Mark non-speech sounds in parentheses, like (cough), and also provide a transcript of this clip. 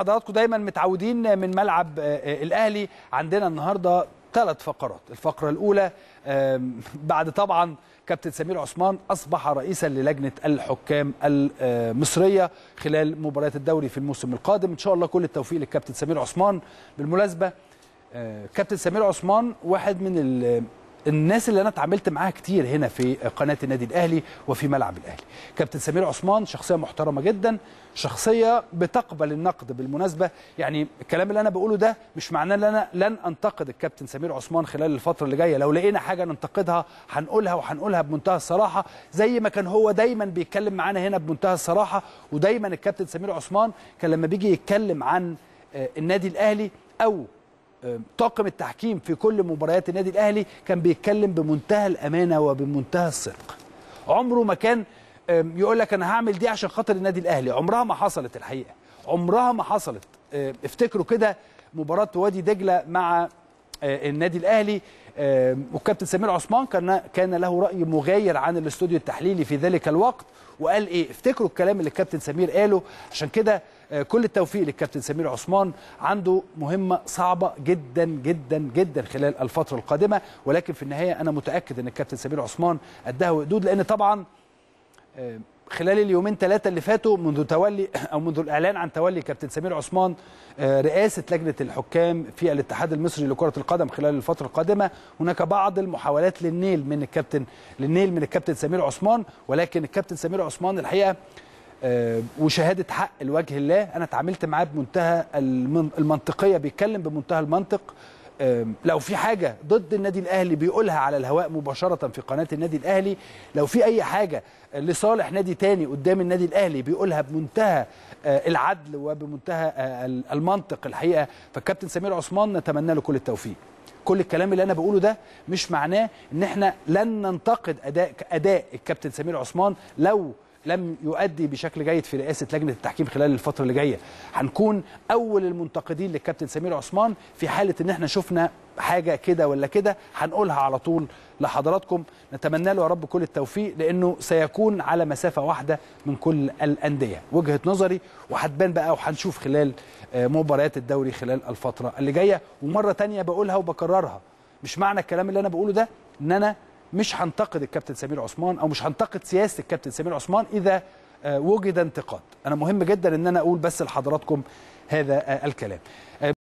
حضراتكم دايما متعودين من ملعب آه، آه، الاهلي عندنا النهارده ثلاث فقرات الفقره الاولى بعد طبعا كابتن سمير عثمان اصبح رئيسا للجنه الحكام المصريه خلال مباريات الدوري في الموسم القادم ان شاء الله كل التوفيق للكابتن سمير عثمان بالمناسبه آه، كابتن سمير عثمان واحد من الناس اللي انا اتعاملت معاها كتير هنا في قناه النادي الاهلي وفي ملعب الاهلي كابتن سمير عثمان شخصيه محترمه جدا شخصيه بتقبل النقد بالمناسبه يعني الكلام اللي انا بقوله ده مش معناه ان انا لن انتقد الكابتن سمير عثمان خلال الفتره اللي جايه لو لقينا حاجه ننتقدها هنقولها وهنقولها بمنتهى الصراحه زي ما كان هو دايما بيتكلم معانا هنا بمنتهى الصراحه ودايما الكابتن سمير عثمان كان لما بيجي يتكلم عن آه، النادي الاهلي او طاقم التحكيم في كل مباريات النادي الاهلي كان بيتكلم بمنتهى الامانه وبمنتهى الصدق عمره ما كان يقول لك انا هعمل دي عشان خاطر النادي الاهلي عمرها ما حصلت الحقيقه عمرها ما حصلت آه، افتكروا كده مباراه وادي دجله مع آه، النادي الاهلي والكابتن سمير عثمان كان كان له راي مغاير عن الاستوديو التحليلي في ذلك الوقت وقال ايه افتكروا الكلام اللي الكابتن سمير قاله عشان كده آه، كل التوفيق للكابتن سمير عثمان عنده مهمه صعبه جدا جدا جدا خلال الفتره القادمه ولكن في النهايه انا متاكد ان الكابتن سمير عثمان اداها وقدود لان طبعا آه، خلال اليومين ثلاثة اللي فاتوا منذ تولي (clears throat) أو منذ الإعلان عن تولي كابتن سمير عثمان آه، رئاسة لجنة الحكام في الاتحاد المصري لكرة القدم خلال الفترة القادمة هناك بعض المحاولات للنيل من الكابتن للنيل من الكابتن سمير عثمان ولكن الكابتن سمير عثمان الحقيقة آه، وشهاده حق لوجه الله انا اتعاملت معاه بمنتهى المنطقيه بيتكلم بمنتهى المنطق آه، لو في حاجه ضد النادي الاهلي بيقولها على الهواء مباشره في قناه النادي الاهلي لو في اي حاجه لصالح نادي تاني قدام النادي الاهلي بيقولها بمنتهى آه، العدل وبمنتهى المنطق الحقيقه فالكابتن سمير عثمان نتمنى له كل التوفيق كل الكلام اللي انا بقوله ده مش معناه ان احنا لن ننتقد اداء اداء الكابتن سمير عثمان لو لم يؤدي بشكل جيد في رئاسه لجنه التحكيم خلال الفتره اللي جايه هنكون اول المنتقدين للكابتن سمير عثمان في حاله ان احنا شفنا حاجه كده ولا كده هنقولها على طول لحضراتكم نتمنى له يا رب كل التوفيق لانه سيكون على مسافه واحده من كل الانديه وجهه نظري وهتبان بقى وهنشوف خلال آه، مباريات الدوري خلال الفتره اللي جايه ومره ثانيه بقولها وبكررها مش معنى الكلام اللي انا بقوله ده ان انا مش هنتقد الكابتن سمير عثمان او مش هنتقد سياسه الكابتن سمير عثمان اذا آه، وجد انتقاد انا مهم جدا ان انا اقول بس لحضراتكم هذا آه، الكلام آه،